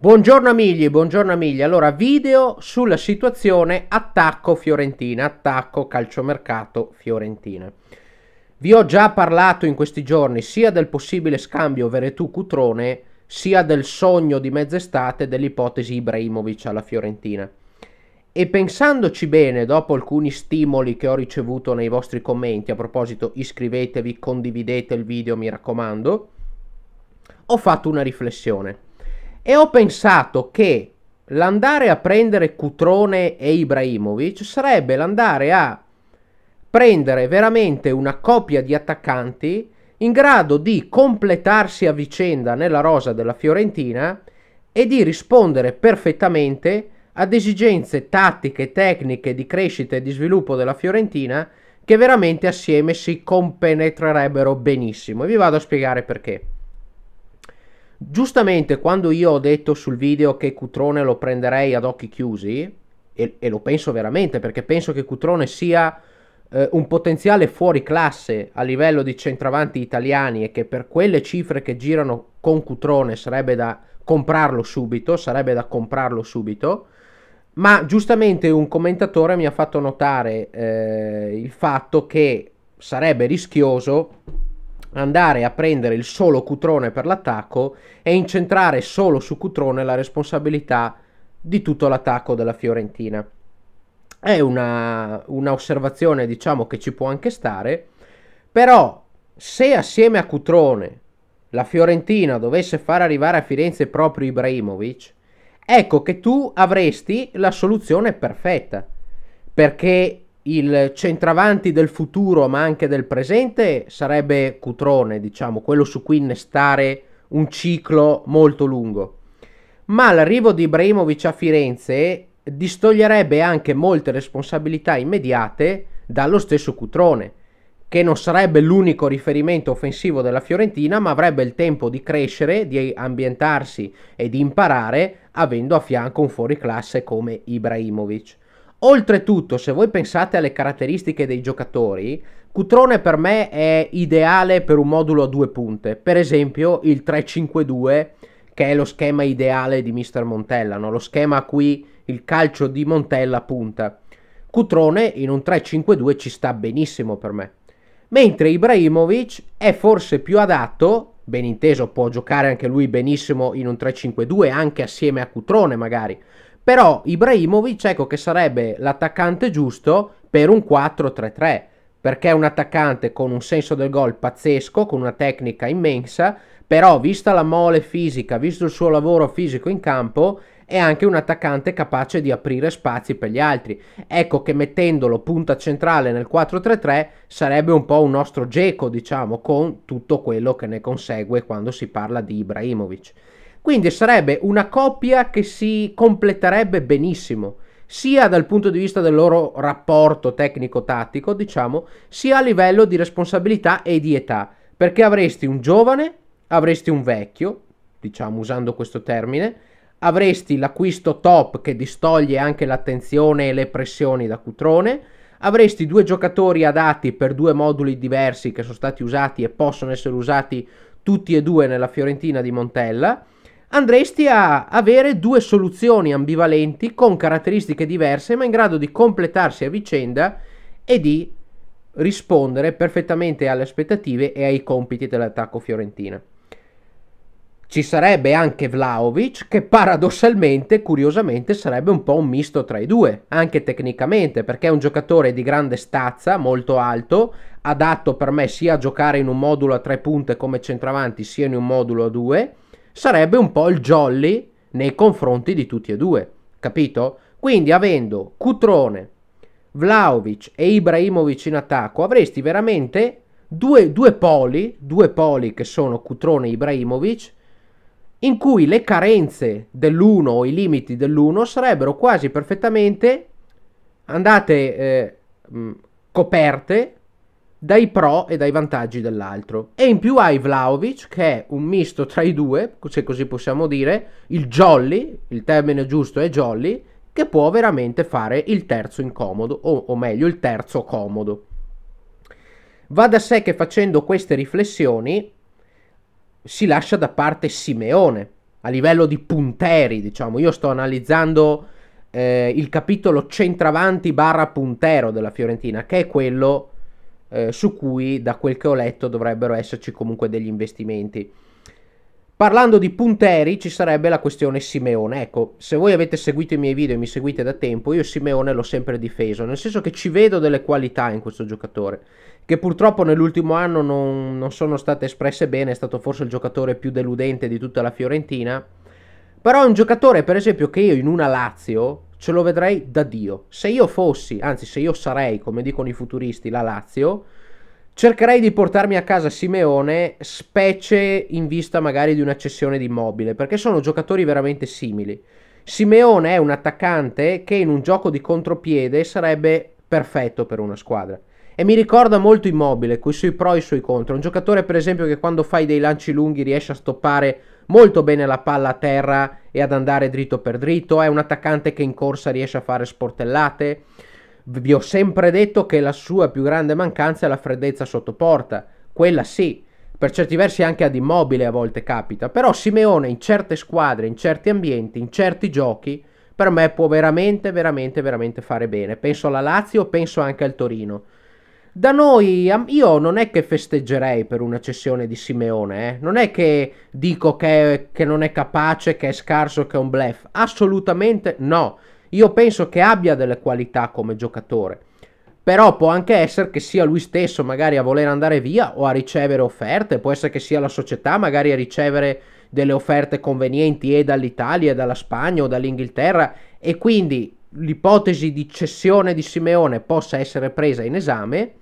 Buongiorno Amigli, buongiorno Amigli. Allora, video sulla situazione attacco Fiorentina, attacco calciomercato Fiorentina. Vi ho già parlato in questi giorni sia del possibile scambio Veretù-Cutrone, sia del sogno di mezz'estate dell'ipotesi Ibrahimovic alla Fiorentina. E pensandoci bene, dopo alcuni stimoli che ho ricevuto nei vostri commenti, a proposito iscrivetevi, condividete il video, mi raccomando, ho fatto una riflessione. E ho pensato che l'andare a prendere Cutrone e Ibrahimovic sarebbe l'andare a prendere veramente una coppia di attaccanti in grado di completarsi a vicenda nella rosa della Fiorentina e di rispondere perfettamente ad esigenze tattiche, tecniche di crescita e di sviluppo della Fiorentina che veramente assieme si compenetrerebbero benissimo. E vi vado a spiegare perché. Giustamente quando io ho detto sul video che Cutrone lo prenderei ad occhi chiusi, e, e lo penso veramente perché penso che Cutrone sia eh, un potenziale fuori classe a livello di centravanti italiani e che per quelle cifre che girano con Cutrone sarebbe da comprarlo subito, sarebbe da comprarlo subito, ma giustamente un commentatore mi ha fatto notare eh, il fatto che sarebbe rischioso andare a prendere il solo Cutrone per l'attacco e incentrare solo su Cutrone la responsabilità di tutto l'attacco della Fiorentina. È una, una osservazione, diciamo, che ci può anche stare, però se assieme a Cutrone la Fiorentina dovesse far arrivare a Firenze proprio Ibrahimovic, ecco che tu avresti la soluzione perfetta, perché il centravanti del futuro ma anche del presente sarebbe Cutrone, diciamo, quello su cui innestare un ciclo molto lungo. Ma l'arrivo di Ibrahimovic a Firenze distoglierebbe anche molte responsabilità immediate dallo stesso Cutrone, che non sarebbe l'unico riferimento offensivo della Fiorentina, ma avrebbe il tempo di crescere, di ambientarsi e di imparare avendo a fianco un fuoriclasse come Ibrahimovic. Oltretutto, se voi pensate alle caratteristiche dei giocatori, Cutrone per me è ideale per un modulo a due punte, per esempio il 3-5-2, che è lo schema ideale di Mr. Montella, no? lo schema a cui il calcio di Montella punta. Cutrone in un 3-5-2 ci sta benissimo per me. Mentre Ibrahimovic è forse più adatto, ben inteso può giocare anche lui benissimo in un 3-5-2, anche assieme a Cutrone magari, però Ibrahimovic, ecco che sarebbe l'attaccante giusto per un 4-3-3, perché è un attaccante con un senso del gol pazzesco, con una tecnica immensa, però vista la mole fisica, visto il suo lavoro fisico in campo, è anche un attaccante capace di aprire spazi per gli altri. Ecco che mettendolo punta centrale nel 4-3-3 sarebbe un po' un nostro geco, diciamo, con tutto quello che ne consegue quando si parla di Ibrahimovic. Quindi sarebbe una coppia che si completerebbe benissimo, sia dal punto di vista del loro rapporto tecnico-tattico, diciamo, sia a livello di responsabilità e di età, perché avresti un giovane, avresti un vecchio, diciamo usando questo termine, avresti l'acquisto top che distoglie anche l'attenzione e le pressioni da Cutrone, avresti due giocatori adatti per due moduli diversi che sono stati usati e possono essere usati tutti e due nella Fiorentina di Montella andresti a avere due soluzioni ambivalenti con caratteristiche diverse ma in grado di completarsi a vicenda e di rispondere perfettamente alle aspettative e ai compiti dell'attacco fiorentina. Ci sarebbe anche Vlaovic che paradossalmente, curiosamente, sarebbe un po' un misto tra i due, anche tecnicamente, perché è un giocatore di grande stazza, molto alto, adatto per me sia a giocare in un modulo a tre punte come centravanti, sia in un modulo a due, sarebbe un po' il jolly nei confronti di tutti e due, capito? Quindi avendo Cutrone, Vlaovic e Ibrahimovic in attacco, avresti veramente due, due poli, due poli che sono Cutrone e Ibrahimovic, in cui le carenze dell'uno o i limiti dell'uno sarebbero quasi perfettamente andate eh, coperte dai pro e dai vantaggi dell'altro. E in più hai Vlaovic, che è un misto tra i due, se così possiamo dire, il jolly, il termine giusto è jolly, che può veramente fare il terzo incomodo, o, o meglio il terzo comodo. Va da sé che facendo queste riflessioni si lascia da parte Simeone, a livello di punteri, diciamo. Io sto analizzando eh, il capitolo centravanti barra puntero della Fiorentina, che è quello eh, su cui da quel che ho letto dovrebbero esserci comunque degli investimenti. Parlando di punteri ci sarebbe la questione Simeone, ecco, se voi avete seguito i miei video e mi seguite da tempo, io Simeone l'ho sempre difeso, nel senso che ci vedo delle qualità in questo giocatore, che purtroppo nell'ultimo anno non, non sono state espresse bene, è stato forse il giocatore più deludente di tutta la Fiorentina, però è un giocatore per esempio che io in una Lazio ce lo vedrei da Dio. Se io fossi, anzi se io sarei, come dicono i futuristi, la Lazio, cercherei di portarmi a casa Simeone, specie in vista magari di una cessione di immobile, perché sono giocatori veramente simili. Simeone è un attaccante che in un gioco di contropiede sarebbe perfetto per una squadra. E mi ricorda molto Immobile, con i suoi pro e i suoi contro. Un giocatore, per esempio, che quando fai dei lanci lunghi riesce a stoppare molto bene la palla a terra e ad andare dritto per dritto, è un attaccante che in corsa riesce a fare sportellate. Vi ho sempre detto che la sua più grande mancanza è la freddezza sotto porta, quella sì, per certi versi anche ad immobile a volte capita, però Simeone in certe squadre, in certi ambienti, in certi giochi, per me può veramente, veramente, veramente fare bene. Penso alla Lazio, penso anche al Torino. Da noi, io non è che festeggerei per una cessione di Simeone, eh? non è che dico che, che non è capace, che è scarso, che è un blef, assolutamente no. Io penso che abbia delle qualità come giocatore, però può anche essere che sia lui stesso magari a voler andare via o a ricevere offerte, può essere che sia la società magari a ricevere delle offerte convenienti e dall'Italia, e dalla Spagna o dall'Inghilterra e quindi l'ipotesi di cessione di Simeone possa essere presa in esame,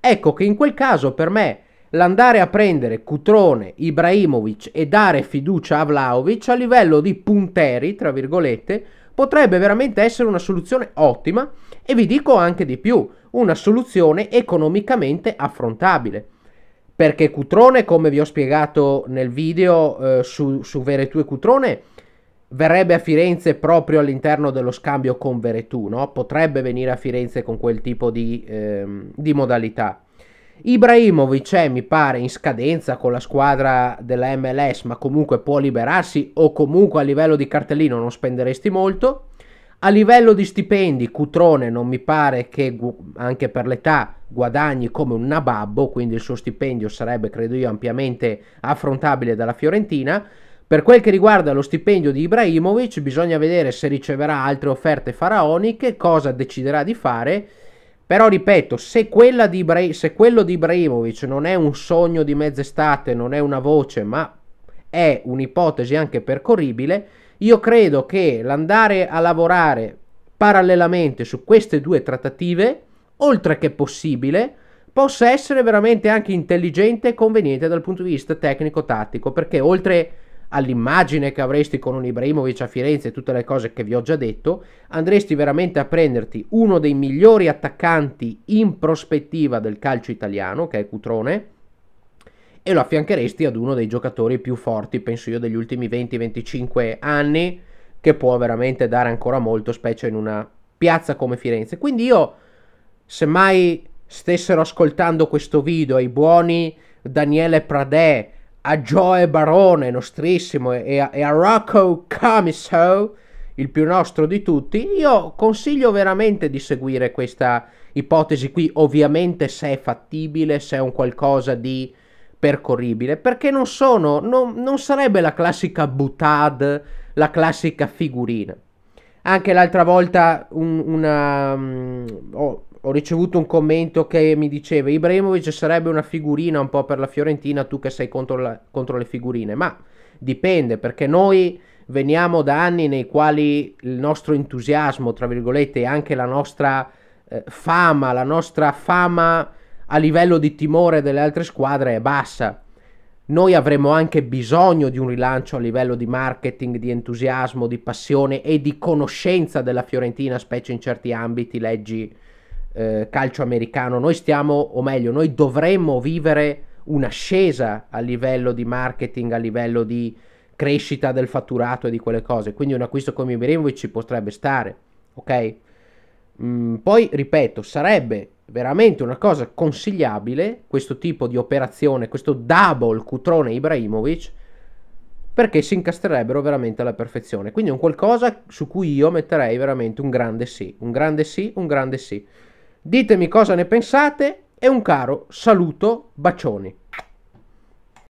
ecco che in quel caso per me l'andare a prendere Cutrone, Ibrahimovic e dare fiducia a Vlaovic a livello di punteri, tra virgolette, potrebbe veramente essere una soluzione ottima e vi dico anche di più, una soluzione economicamente affrontabile. Perché Cutrone, come vi ho spiegato nel video eh, su, su Veretù e Cutrone, verrebbe a Firenze proprio all'interno dello scambio con Veretù, no? potrebbe venire a Firenze con quel tipo di, ehm, di modalità. Ibrahimovic è, eh, mi pare, in scadenza con la squadra della MLS, ma comunque può liberarsi o comunque a livello di cartellino non spenderesti molto. A livello di stipendi, Cutrone non mi pare che anche per l'età guadagni come un nababbo, quindi il suo stipendio sarebbe, credo io, ampiamente affrontabile dalla Fiorentina. Per quel che riguarda lo stipendio di Ibrahimovic, bisogna vedere se riceverà altre offerte faraoniche, cosa deciderà di fare. Però ripeto, se, Ibra- se quello di Ibrahimovic non è un sogno di mezz'estate, non è una voce, ma è un'ipotesi anche percorribile, io credo che l'andare a lavorare parallelamente su queste due trattative, oltre che possibile, possa essere veramente anche intelligente e conveniente dal punto di vista tecnico-tattico, perché oltre all'immagine che avresti con un Ibrahimovic a Firenze e tutte le cose che vi ho già detto, andresti veramente a prenderti uno dei migliori attaccanti in prospettiva del calcio italiano, che è Cutrone, e lo affiancheresti ad uno dei giocatori più forti, penso io, degli ultimi 20-25 anni, che può veramente dare ancora molto, specie in una piazza come Firenze. Quindi io, se mai stessero ascoltando questo video ai buoni Daniele Pradè, a Joe Barone, nostrissimo, e a, e a Rocco Camiso, il più nostro di tutti, io consiglio veramente di seguire questa ipotesi qui, ovviamente se è fattibile, se è un qualcosa di percorribile, perché non sono, non, non sarebbe la classica boutade, la classica figurina. Anche l'altra volta un, una, um, oh, ho ricevuto un commento che mi diceva Ibrahimovic sarebbe una figurina un po' per la Fiorentina, tu che sei contro, la, contro le figurine, ma dipende perché noi veniamo da anni nei quali il nostro entusiasmo, tra virgolette, e anche la nostra eh, fama, la nostra fama a livello di timore delle altre squadre è bassa. Noi avremo anche bisogno di un rilancio a livello di marketing, di entusiasmo, di passione e di conoscenza della Fiorentina, specie in certi ambiti, leggi eh, calcio americano, noi stiamo, o meglio, noi dovremmo vivere un'ascesa a livello di marketing, a livello di crescita del fatturato e di quelle cose. Quindi un acquisto come Ibrahimovic ci potrebbe stare, ok? Mm, poi, ripeto, sarebbe veramente una cosa consigliabile questo tipo di operazione, questo double Cutrone Ibrahimovic, perché si incastrerebbero veramente alla perfezione. Quindi è un qualcosa su cui io metterei veramente un grande sì, un grande sì, un grande sì. Ditemi cosa ne pensate e un caro saluto, bacioni.